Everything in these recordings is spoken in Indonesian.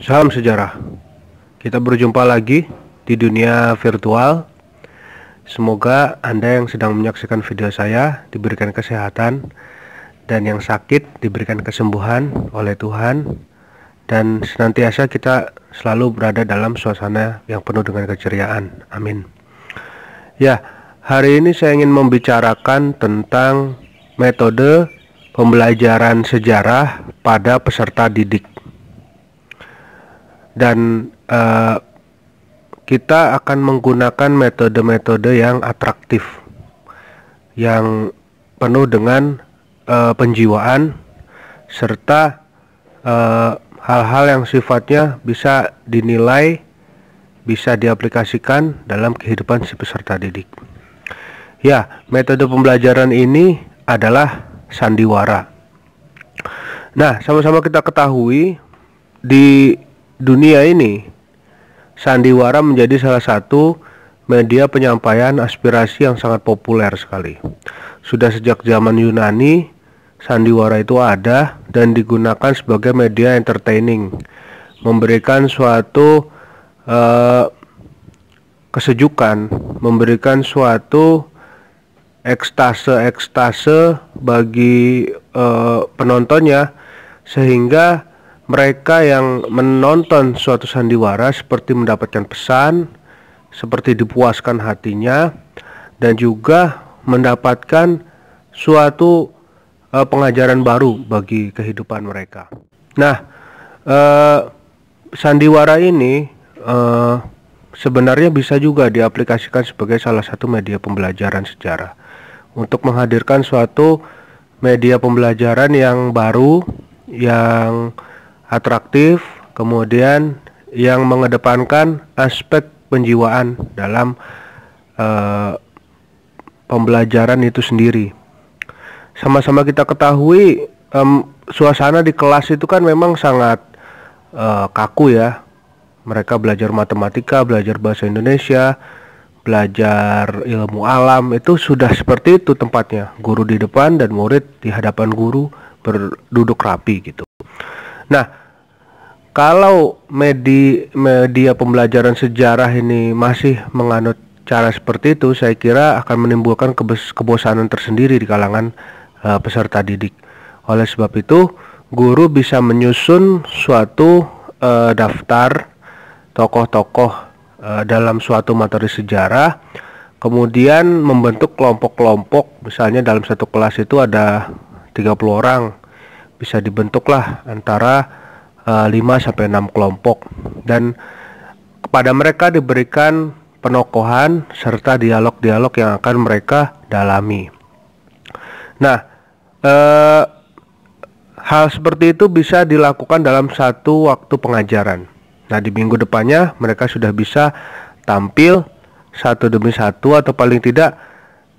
Salam sejarah. Kita berjumpa lagi di dunia virtual. Semoga Anda yang sedang menyaksikan video saya diberikan kesehatan dan yang sakit diberikan kesembuhan oleh Tuhan dan senantiasa kita selalu berada dalam suasana yang penuh dengan keceriaan. Amin. Ya, hari ini saya ingin membicarakan tentang metode pembelajaran sejarah pada peserta didik dan uh, kita akan menggunakan metode-metode yang atraktif yang penuh dengan uh, penjiwaan serta eh, hal-hal uh, hal -hal yang sifatnya bisa dinilai bisa diaplikasikan dalam kehidupan si peserta didik. Ya, metode pembelajaran ini adalah sandiwara. Nah, sama-sama kita ketahui di dunia ini, sandiwara menjadi salah satu media penyampaian aspirasi yang sangat populer sekali. Sudah sejak zaman Yunani, sandiwara itu ada dan digunakan sebagai media entertaining, memberikan suatu uh, kesejukan, memberikan suatu ekstase-ekstase bagi uh, penontonnya sehingga mereka yang menonton suatu sandiwara seperti mendapatkan pesan, seperti dipuaskan hatinya, dan juga mendapatkan suatu uh, pengajaran baru bagi kehidupan mereka. Nah, uh, sandiwara ini uh, sebenarnya bisa juga diaplikasikan sebagai salah satu media pembelajaran sejarah untuk menghadirkan suatu media pembelajaran yang baru yang atraktif, kemudian yang mengedepankan aspek penjiwaan dalam uh, pembelajaran itu sendiri. Sama-sama kita ketahui um, suasana di kelas itu kan memang sangat uh, kaku ya. Mereka belajar matematika, belajar bahasa Indonesia, belajar ilmu alam itu sudah seperti itu tempatnya. Guru di depan dan murid di hadapan guru berduduk rapi gitu. Nah, kalau media media pembelajaran sejarah ini masih menganut cara seperti itu, saya kira akan menimbulkan kebes, kebosanan tersendiri di kalangan uh, peserta didik. Oleh sebab itu, guru bisa menyusun suatu uh, daftar tokoh-tokoh uh, dalam suatu materi sejarah, kemudian membentuk kelompok-kelompok. Misalnya dalam satu kelas itu ada 30 orang. Bisa dibentuklah antara 5 eh, sampai 6 kelompok dan kepada mereka diberikan penokohan serta dialog-dialog yang akan mereka dalami. Nah, eh, hal seperti itu bisa dilakukan dalam satu waktu pengajaran. Nah, di minggu depannya mereka sudah bisa tampil satu demi satu atau paling tidak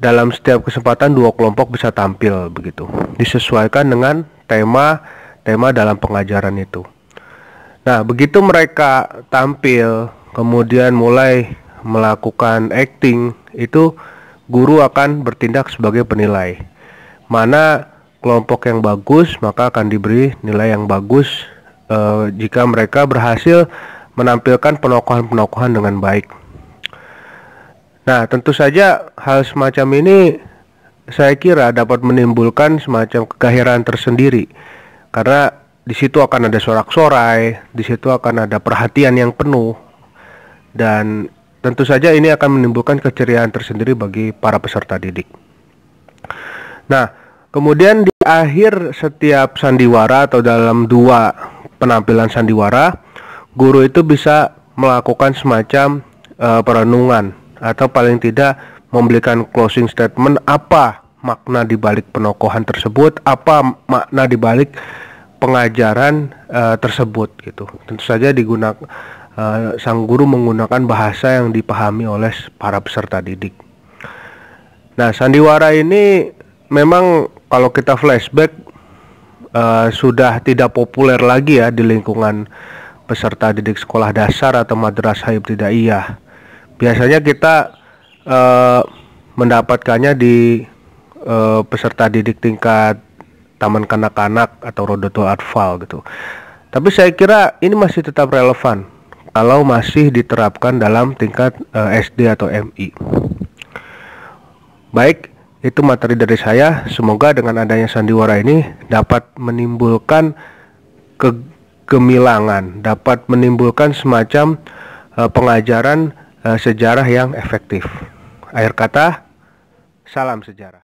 dalam setiap kesempatan dua kelompok bisa tampil begitu. Disesuaikan dengan tema tema dalam pengajaran itu. Nah, begitu mereka tampil, kemudian mulai melakukan acting, itu guru akan bertindak sebagai penilai. Mana kelompok yang bagus, maka akan diberi nilai yang bagus eh, jika mereka berhasil menampilkan penokohan-penokohan dengan baik. Nah, tentu saja hal semacam ini saya kira dapat menimbulkan semacam kegairahan tersendiri karena di situ akan ada sorak-sorai, di situ akan ada perhatian yang penuh dan tentu saja ini akan menimbulkan keceriaan tersendiri bagi para peserta didik. Nah, kemudian di akhir setiap sandiwara atau dalam dua penampilan sandiwara, guru itu bisa melakukan semacam uh, perenungan atau paling tidak memberikan closing statement apa makna dibalik penokohan tersebut, apa makna dibalik balik pengajaran uh, tersebut gitu. Tentu saja digunakan uh, eh, sang guru menggunakan bahasa yang dipahami oleh para peserta didik. Nah, sandiwara ini memang kalau kita flashback uh, sudah tidak populer lagi ya di lingkungan peserta didik sekolah dasar atau madrasah ibtidaiyah. Biasanya kita uh, mendapatkannya di uh, peserta didik tingkat taman kanak-kanak atau Rodoto Atfal gitu. Tapi saya kira ini masih tetap relevan kalau masih diterapkan dalam tingkat uh, eh, SD atau MI. Baik, itu materi dari saya. Semoga dengan adanya sandiwara ini dapat menimbulkan kegemilangan, dapat menimbulkan semacam uh, pengajaran uh, sejarah yang efektif. Akhir kata, salam sejarah.